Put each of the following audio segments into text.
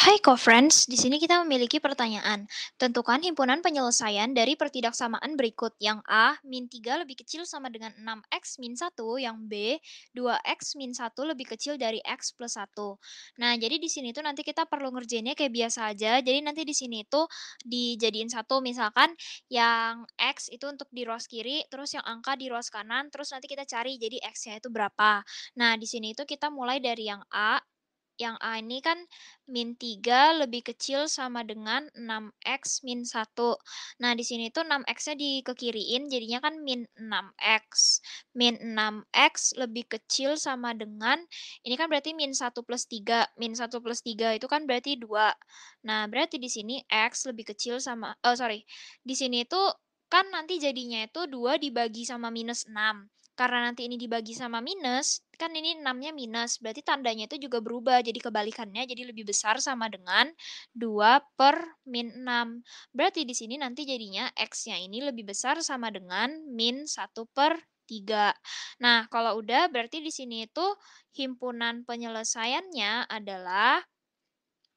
Hai co-friends, di sini kita memiliki pertanyaan. Tentukan himpunan penyelesaian dari pertidaksamaan berikut yang A, min 3 lebih kecil sama dengan 6x min 1, yang B, 2x min 1 lebih kecil dari x plus 1. Nah, jadi di sini tuh nanti kita perlu ngerjainnya kayak biasa aja. Jadi nanti di sini tuh dijadiin satu misalkan yang x itu untuk di ruas kiri, terus yang angka di ruas kanan, terus nanti kita cari jadi x-nya itu berapa. Nah, di sini itu kita mulai dari yang A, yang A ini kan min 3 lebih kecil sama dengan 6x min 1. Nah, di sini tuh 6x-nya dikekiriin, jadinya kan min 6x. Min 6x lebih kecil sama dengan, ini kan berarti min 1 plus 3. Min 1 plus 3 itu kan berarti 2. Nah, berarti di sini x lebih kecil sama, oh sorry, di sini tuh kan nanti jadinya itu 2 dibagi sama minus 6 karena nanti ini dibagi sama minus, kan ini 6-nya minus, berarti tandanya itu juga berubah, jadi kebalikannya jadi lebih besar sama dengan 2 per min 6. Berarti di sini nanti jadinya X-nya ini lebih besar sama dengan min 1 per 3. Nah, kalau udah berarti di sini itu himpunan penyelesaiannya adalah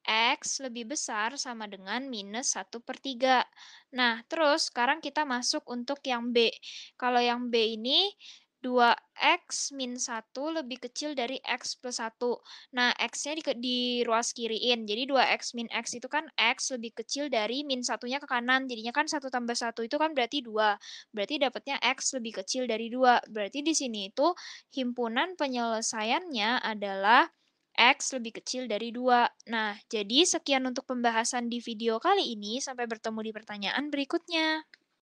X lebih besar sama dengan minus 1 per 3. Nah, terus sekarang kita masuk untuk yang B. Kalau yang B ini 2x min 1 lebih kecil dari x plus 1. Nah, x-nya di, di ruas kiriin. Jadi 2x min x itu kan x lebih kecil dari min satunya ke kanan. Jadinya kan 1 tambah 1 itu kan berarti 2. Berarti dapatnya x lebih kecil dari 2. Berarti di sini itu himpunan penyelesaiannya adalah X lebih kecil dari 2. Nah, jadi sekian untuk pembahasan di video kali ini. Sampai bertemu di pertanyaan berikutnya.